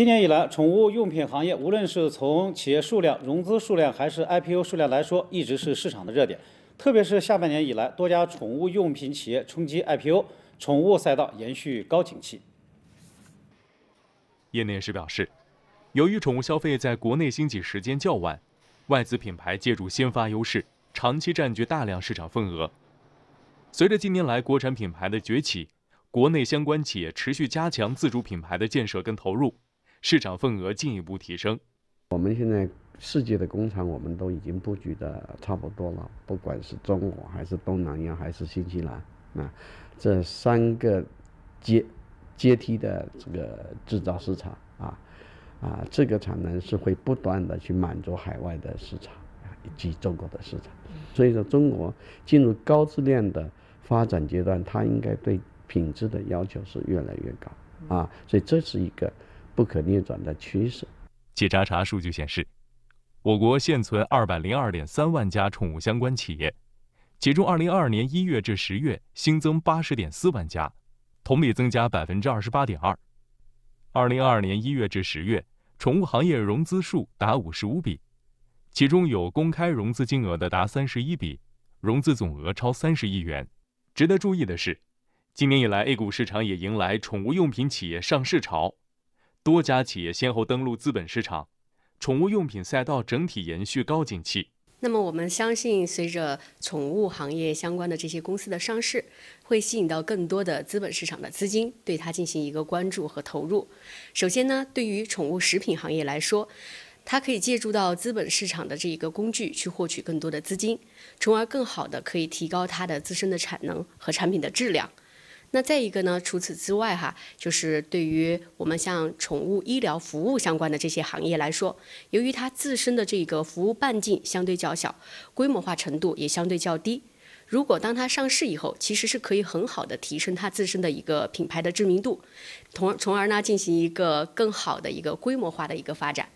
今年以来，宠物用品行业无论是从企业数量、融资数量还是 IPO 数量来说，一直是市场的热点。特别是下半年以来，多家宠物用品企业冲击 IPO，宠物赛道延续高景气。业内人士表示，由于宠物消费在国内兴起时间较晚，外资品牌借助先发优势，长期占据大量市场份额。随着近年来国产品牌的崛起，国内相关企业持续加强自主品牌的建设跟投入。市场份额进一步提升。我们现在世界的工厂我们都已经布局的差不多了，不管是中国还是东南亚还是新西兰啊，这三个阶阶梯的这个制造市场啊啊，这个产能是会不断的去满足海外的市场以及中国的市场。所以说，中国进入高质量的发展阶段，它应该对品质的要求是越来越高啊，所以这是一个。不可逆转的趋势。据查查数据显示，我国现存二百零二点三万家宠物相关企业，其中二零二二年一月至十月新增八十点四万家，同比增加百分之二十八点二。二零二二年一月至十月，宠物行业融资数达五十五笔，其中有公开融资金额的达三十一笔，融资总额超三十亿元。值得注意的是，今年以来 A 股市场也迎来宠物用品企业上市潮。多家企业先后登陆资本市场，宠物用品赛道整体延续高景气。那么，我们相信，随着宠物行业相关的这些公司的上市，会吸引到更多的资本市场的资金，对它进行一个关注和投入。首先呢，对于宠物食品行业来说，它可以借助到资本市场的这一个工具，去获取更多的资金，从而更好的可以提高它的自身的产能和产品的质量。那再一个呢？除此之外哈，就是对于我们像宠物医疗服务相关的这些行业来说，由于它自身的这个服务半径相对较小，规模化程度也相对较低。如果当它上市以后，其实是可以很好的提升它自身的一个品牌的知名度，从从而呢进行一个更好的一个规模化的一个发展。